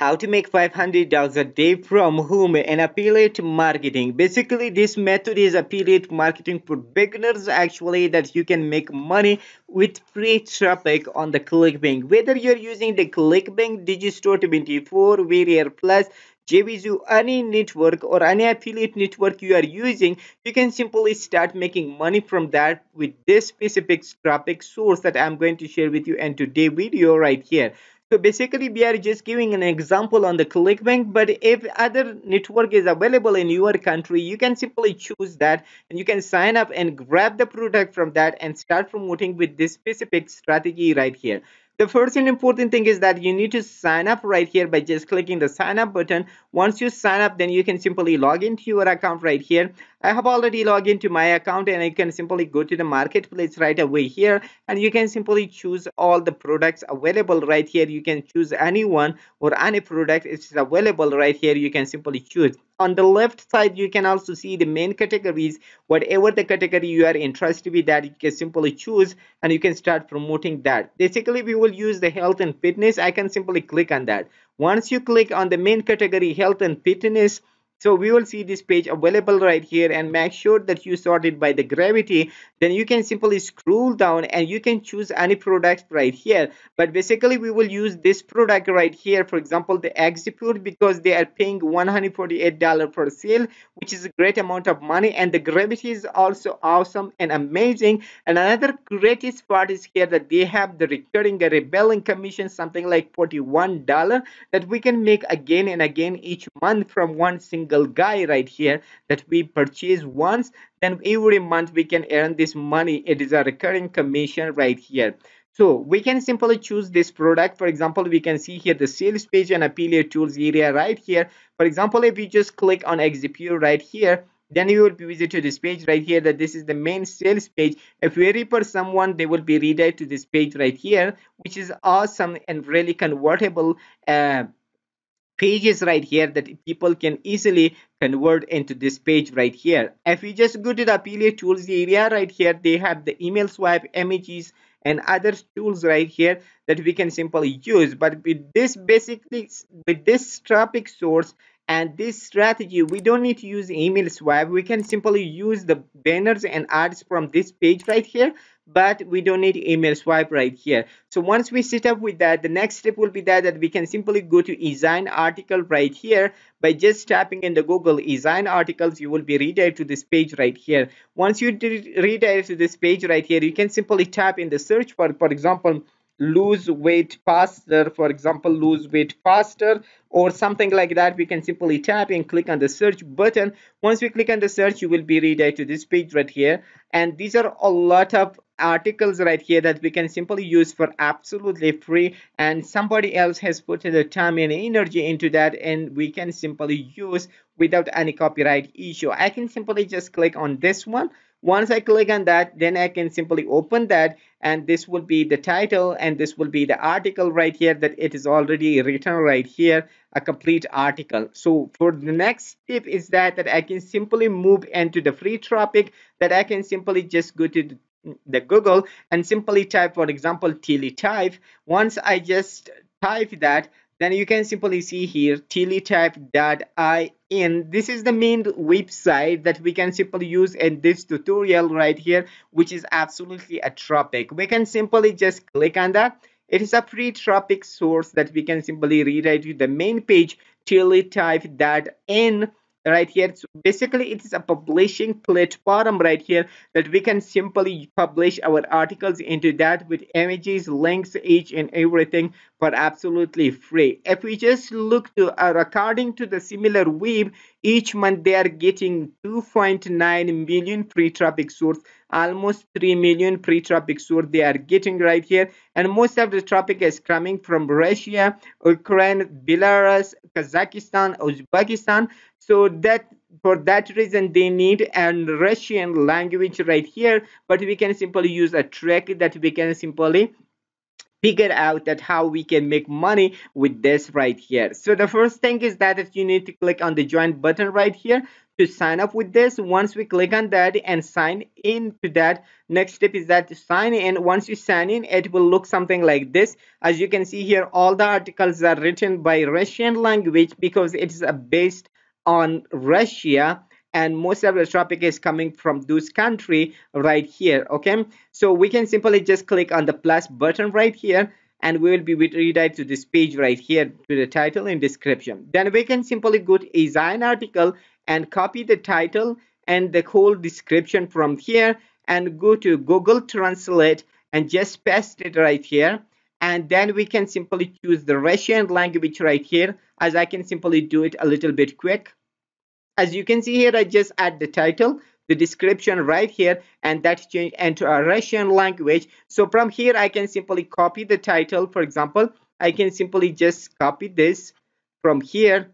how to make $500 a day from whom and affiliate marketing basically this method is affiliate marketing for beginners actually that you can make money with free traffic on the clickbank whether you're using the clickbank digistore 24 warrior plus JVZoo, any network or any affiliate network you are using, you can simply start making money from that with this specific traffic source that I'm going to share with you in today video right here. So basically we are just giving an example on the ClickBank, but if other network is available in your country, you can simply choose that and you can sign up and grab the product from that and start promoting with this specific strategy right here. The first and important thing is that you need to sign up right here by just clicking the sign up button. Once you sign up, then you can simply log into your account right here. I have already logged into my account and I can simply go to the marketplace right away here and you can simply choose all the products available right here. You can choose anyone or any product. It's available right here. You can simply choose on the left side you can also see the main categories whatever the category you are interested with that you can simply choose and you can start promoting that basically we will will use the health and fitness, I can simply click on that. Once you click on the main category health and fitness, so we will see this page available right here and make sure that you sort it by the gravity. Then you can simply scroll down and you can choose any product right here. But basically we will use this product right here. For example, the Exipure because they are paying $148 per sale, which is a great amount of money. And the gravity is also awesome and amazing. And another greatest part is here that they have the recurring rebelling commission, something like $41 that we can make again and again each month from one single single guy right here that we purchase once then every month we can earn this money it is a recurring commission right here so we can simply choose this product. For example, we can see here the sales page and affiliate tools area right here. For example, if you just click on execute right here, then you will be visited to this page right here that this is the main sales page. If we refer someone, they will be redirected to this page right here, which is awesome and really convertible uh, pages right here that people can easily convert into this page right here. If you just go to the affiliate tools area right here, they have the email swipe, images, and other tools right here that we can simply use but with this basically with this traffic source and this strategy we don't need to use email swap we can simply use the banners and ads from this page right here but we don't need email swipe right here so once we set up with that the next step will be that, that we can simply go to design article right here by just tapping in the google design articles you will be redirected to this page right here once you redirect to this page right here you can simply tap in the search bar for example lose weight faster for example lose weight faster or something like that we can simply tap and click on the search button once we click on the search you will be redirected to this page right here and these are a lot of articles right here that we can simply use for absolutely free and somebody else has put the time and energy into that and we can simply use without any copyright issue i can simply just click on this one once I click on that, then I can simply open that and this will be the title and this will be the article right here that it is already written right here, a complete article. So for the next tip is that, that I can simply move into the free topic that I can simply just go to the Google and simply type, for example, type. Once I just type that, then you can simply see here teletype.in this is the main website that we can simply use in this tutorial right here which is absolutely a tropic we can simply just click on that it is a free tropic source that we can simply redirect to the main page teletype.in right here so basically it is a publishing platform right here that we can simply publish our articles into that with images links each and everything for absolutely free if we just look to uh, according to the similar web each month they are getting 2.9 million free traffic source, almost 3 million free traffic source they are getting right here. And most of the traffic is coming from Russia, Ukraine, Belarus, Kazakhstan, Uzbekistan. So that for that reason they need an Russian language right here, but we can simply use a track that we can simply figure out that how we can make money with this right here. So the first thing is that if you need to click on the join button right here to sign up with this once we click on that and sign in to that next step is that to sign in once you sign in it will look something like this as you can see here all the articles are written by russian language because it's based on russia and most of the traffic is coming from those country right here okay so we can simply just click on the plus button right here and we will be redirected to this page right here to the title and description then we can simply go to design article and copy the title and the whole description from here and go to google translate and just paste it right here and then we can simply choose the russian language right here as i can simply do it a little bit quick as you can see here, I just add the title, the description right here, and that change into a Russian language. So from here, I can simply copy the title. For example, I can simply just copy this from here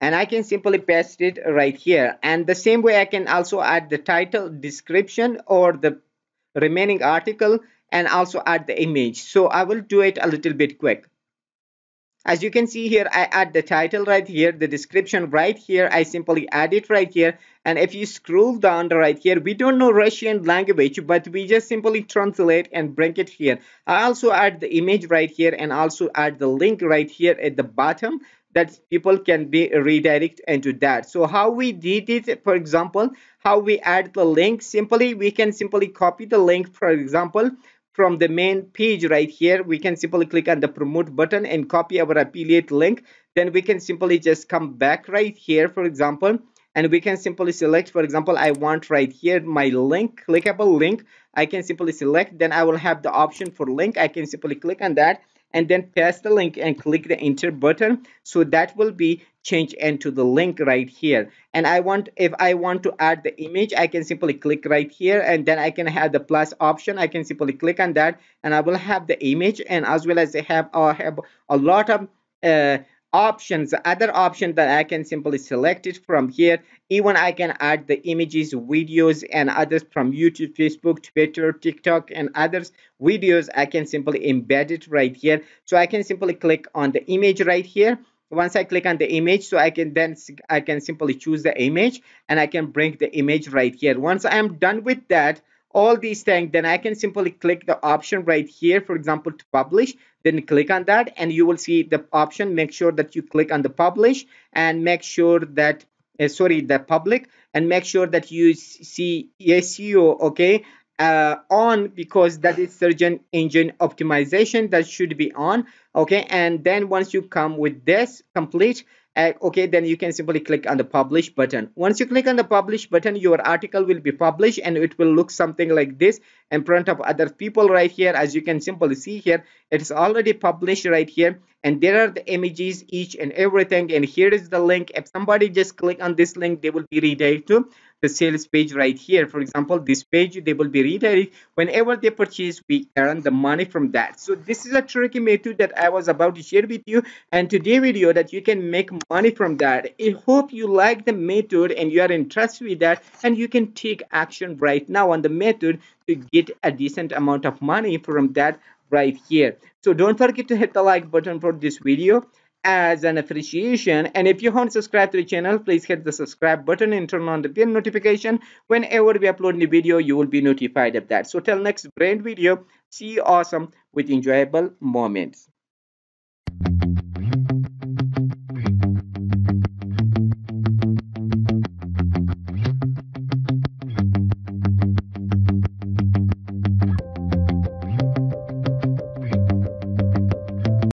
and I can simply paste it right here and the same way I can also add the title description or the remaining article and also add the image so I will do it a little bit quick as you can see here, I add the title right here, the description right here. I simply add it right here. And if you scroll down right here, we don't know Russian language, but we just simply translate and bring it here. I also add the image right here and also add the link right here at the bottom that people can be redirect into that. So how we did it, for example, how we add the link, simply we can simply copy the link, for example, from the main page right here we can simply click on the promote button and copy our affiliate link then we can simply just come back right here for example and we can simply select for example i want right here my link clickable link i can simply select then i will have the option for link i can simply click on that and then paste the link and click the enter button so that will be changed into the link right here and i want if i want to add the image i can simply click right here and then i can have the plus option i can simply click on that and i will have the image and as well as i have have a lot of uh, options other option that i can simply select it from here even i can add the images videos and others from youtube facebook twitter tiktok and others videos i can simply embed it right here so i can simply click on the image right here once i click on the image so i can then i can simply choose the image and i can bring the image right here once i am done with that all these things, then I can simply click the option right here, for example, to publish, then click on that and you will see the option. Make sure that you click on the publish and make sure that uh, sorry the public and make sure that you see SEO okay uh, on because that is search engine optimization that should be on okay and then once you come with this complete uh, okay then you can simply click on the publish button once you click on the publish button your article will be published and it will look something like this in front of other people right here as you can simply see here it is already published right here and there are the images each and everything and here is the link if somebody just click on this link they will be redirected to the sales page right here for example this page they will be redirected whenever they purchase we earn the money from that so this is a tricky method that i was about to share with you and today video that you can make money from that i hope you like the method and you are interested with that and you can take action right now on the method to get a decent amount of money from that right here. So don't forget to hit the like button for this video as an appreciation and if you haven't subscribed to the channel please hit the subscribe button and turn on the bell notification whenever we upload new video you will be notified of that so till next brand video see you awesome with enjoyable moments